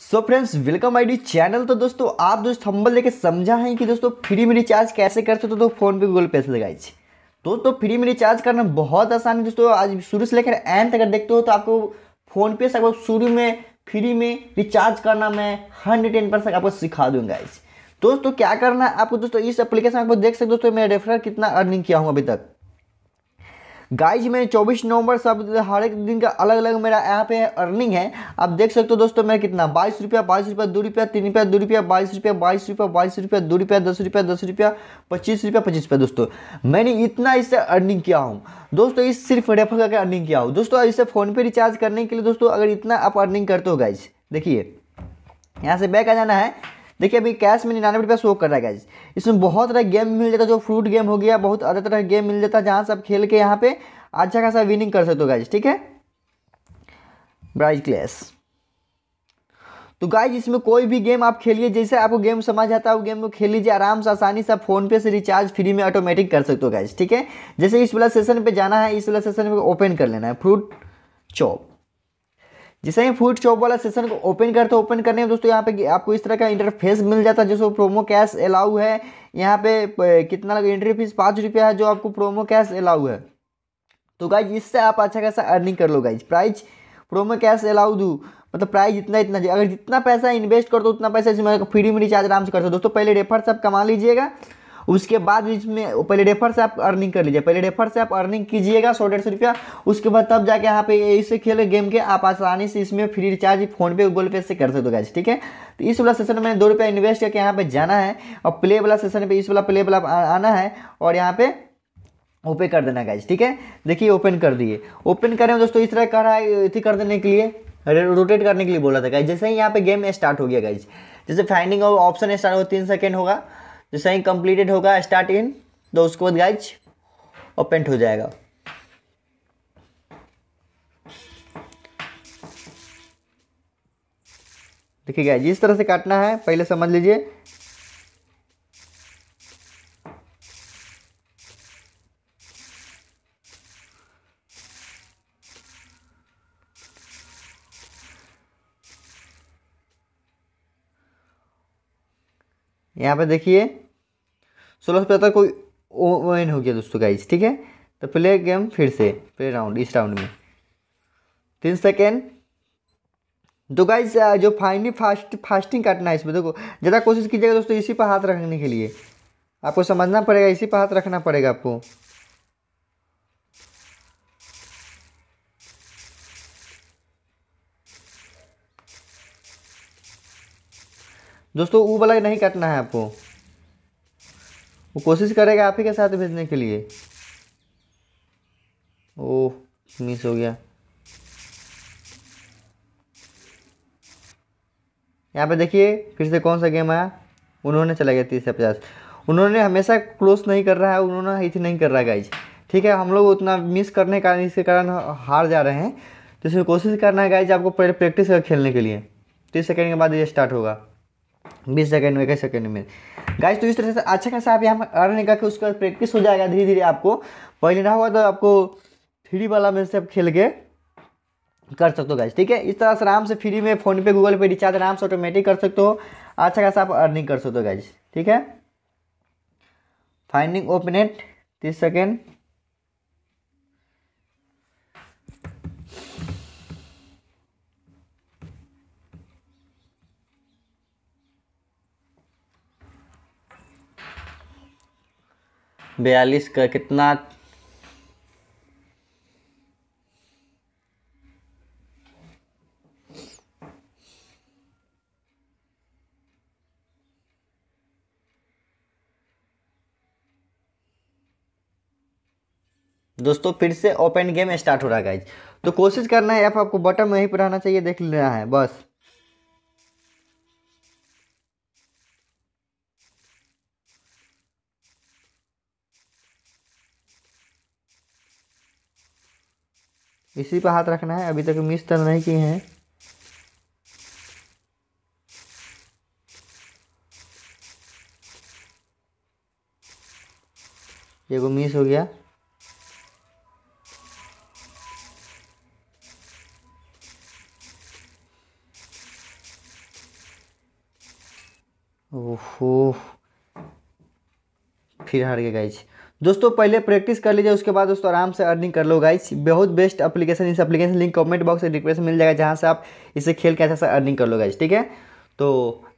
so friends welcome the channel तो दोस्तों आप दोस्त हम्बल लेके समझा है कि दोस्तों फ्री में रिचार्ज कैसे कर सकते हो तो फोन पे गूगल पे से लगाई तो तो फ्री में रिचार्ज करना बहुत आसान है दोस्तों आज शुरू से लेकर एंड तक देखते हो तो आपको फोन पे से आपको शुरू में फ्री में रिचार्ज करना मैं हंड्रेड टेन परसेंट आपको सिखा दूंगा इस दोस्तों क्या करना है आपको दोस्तों इस एप्लीकेशन आपको देख सकते दोस्तों मैं रेफरल कितना अर्निंग किया हूँ अभी तक गाइज मैंने 24 नवंबर सब हर एक दिन का अलग अलग मेरा यहाँ पे अर्निंग है आप देख सकते हो दोस्तों मेरा कितना बाईस रुपया बाईस रुपया दो रुपया तीन रुपया दो रुपया बाईस रुपया बाईस रुपया बाईस रुपया दो रुपया दस रुपया दस रुपया पच्चीस रुपया पच्चीस रुपया दोस्तों मैंने इतना इससे अर्निंग किया हूँ दोस्तों इस सिर्फ रेफर करके अर्निंग किया हूँ दोस्तों इसे फोन पे रिचार्ज करने के लिए दोस्तों अगर इतना आप अर्निंग करते हो गाइज देखिए यहाँ से बैक आ जाना है देखिए अभी कैश में निन्यानवे रुपया शो कर रहा है गैज इसमें बहुत तरह गेम मिल जाता है जो फ्रूट गेम हो गया बहुत अलग तरह गेम मिल जाता है जहाँ से आप खेल के यहाँ पे अच्छा खासा विनिंग कर सकते हो गैज ठीक है ब्राइज क्लेस तो गाइज इसमें कोई भी गेम आप खेलिए जैसे आपको गेम समझ आता है वो गेम को खेल लीजिए आराम से आसानी से आप फोन पे से रिचार्ज फ्री में ऑटोमेटिक कर सकते हो गाइज ठीक है जैसे इस वाला सेशन पे जाना है इस वाला सेशन पे ओपन कर लेना है फ्रूट चॉप जैसे ही फूड शॉप वाला सेशन को ओपन करते हो ओपन करने में दोस्तों यहाँ पे आपको इस तरह का इंटरफेस मिल जाता है जैसे प्रोमो कैश अलाउ है यहाँ पे कितना लगा एंट्री फीस पाँच रुपया है जो आपको प्रोमो कैश अलाउ है तो गाइज इससे आप अच्छा खासा अर्निंग कर लो guys prize promo cash allow दू मतलब प्राइस इतना इतना अगर जितना पैसा इन्वेस्ट कर दो उतना पैसा इसमें फ्री में रिचार्ज आराम से कर दो दोस्तों पहले रेफर से आप कमा लीजिएगा उसके बाद इसमें पहले रेफर से आप अर्निंग कर लीजिए पहले रेफर से आप अर्निंग कीजिएगा सौ डेढ़ सौ रुपया उसके बाद तब जाके यहाँ पे इसे खेल गेम के आप आसानी से इसमें free recharge PhonePe Google Pay से कर सकते हो गैस ठीक है तो इस वाला सेशन में दो रुपया इन्वेस्ट करके यहाँ पे जाना है और प्ले वाला सेशन पे इस वाला प्ले वाला आना है और यहाँ पे ओपन कर देना गाइज ठीक है देखिए ओपन कर दिए ओपन करें दोस्तों इस तरह कर रहा है कर देने के लिए रोटेट करने के लिए बोला था गाइज जैसे ही यहाँ पे गेम स्टार्ट हो गया गाइज जैसे फाइंडिंग ऑप्शन स्टार्ट हो तीन सेकेंड होगा जो सही कंप्लीटेड होगा स्टार्ट इन तो उसके बाद गाइज ओपन हो जाएगा देखिए गाइज जिस तरह से काटना है पहले समझ लीजिए यहाँ पे देखिए सोलह सौ पचहत्तर कोई ओन हो गया दोस्तों गाइज ठीक है तो प्ले गेम फिर से प्ले राउंड इस राउंड में तीन सेकेंड तो गाइज जो फाइनली फास्ट फास्टिंग काटना है इसमें देखो ज़्यादा कोशिश कीजिएगा दोस्तों इसी पर हाथ रखने के लिए आपको समझना पड़ेगा इसी पर हाथ रखना पड़ेगा आपको दोस्तों वो वाला नहीं काटना है आपको वो कोशिश करेगा आप ही के साथ भेजने के लिए ओह मिस हो गया यहाँ पे देखिए फिर से कौन सा गेम आया उन्होंने चला गया तीस से पचास उन्होंने हमेशा क्लोज नहीं कर रहा है उन्होंने हिट नहीं कर रहा है गाइज ठीक है हम लोग उतना मिस करने कारण इसके कारण हार जा रहे हैं तो इसमें कोशिश करना है गाइज आपको प्रैक्टिस कर खेलने के लिए तीस सेकेंड के बाद ये स्टार्ट होगा बीस सेकेंड में कई सेकेंड में गाइस तो इस तरह से अच्छा खासा आप यहाँ पर अर्न करके उसका प्रैक्टिस हो जाएगा धीरे धीरे आपको पहले ना होगा तो आपको फ्री वाला में से आप खेल के कर सकते हो गाइस ठीक है इस तरह से आराम से फ्री में फ़ोनपे गूगल पे रिचार्ज आराम से ऑटोमेटिक कर सकते हो अच्छा खासा आप अर्निंग कर सकते हो गाइस ठीक है फाइंडिंग ओपनेट तीस सेकेंड बयालीस का कितना दोस्तों फिर से ओपन गेम स्टार्ट हो रहा है गाइज तो कोशिश करना है आप आपको बटन वहीं पर रहना चाहिए देख लेना है बस इसी पर हाथ रखना है अभी तक मिस तो नहीं किए हैं ये को मिस हो गया ओहो फिर हार के गई दोस्तों पहले प्रैक्टिस कर लीजिए उसके बाद दोस्तों आराम से अर्निंग कर लो गाइस बहुत बेस्ट एप्लीकेशन इस एप्लीकेशन लिंक कमेंट बॉक्स से रिक्वेस्ट मिल जाएगा जहाँ से आप इसे खेल के अच्छा सा अर्निंग कर लो गाइस ठीक है तो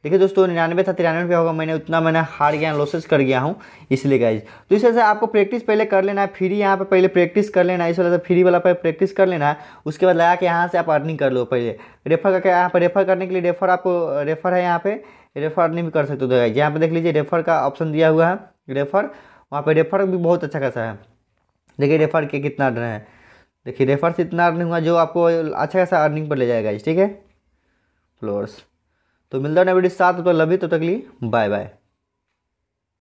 देखिए दोस्तों निन्यानवे था तिरानवे रुपया होगा मैंने उतना मैंने हार गया लॉसेज कर गया हूँ इसलिए गाइज तो इस वजह से आपको प्रैक्टिस पहले कर लेना है फ्री यहाँ पे पहले प्रैक्टिस कर लेना है इस वजह से फ्री वाला पर प्रैक्टिस कर लेना है उसके बाद लगा के यहाँ से आप अर्निंग कर लो पहले रेफर करके यहाँ पर रेफर करने के लिए रेफर आपको रेफर है यहाँ पर रेफर अर्निंग भी कर सकते हो गाइज यहाँ पर देख लीजिए रेफर का ऑप्शन दिया हुआ है रेफर वहाँ पर रेफर भी बहुत अच्छा खासा है देखिए रेफर के कितना अर्न है देखिए रेफर से इतना अर्निंग हुआ जो आपको अच्छा खासा अर्निंग पर ले जाएगा ठीक है फ्लोर्स तो मिलता है ना वीडियो सात रुपये लभी तो तक बाय बाय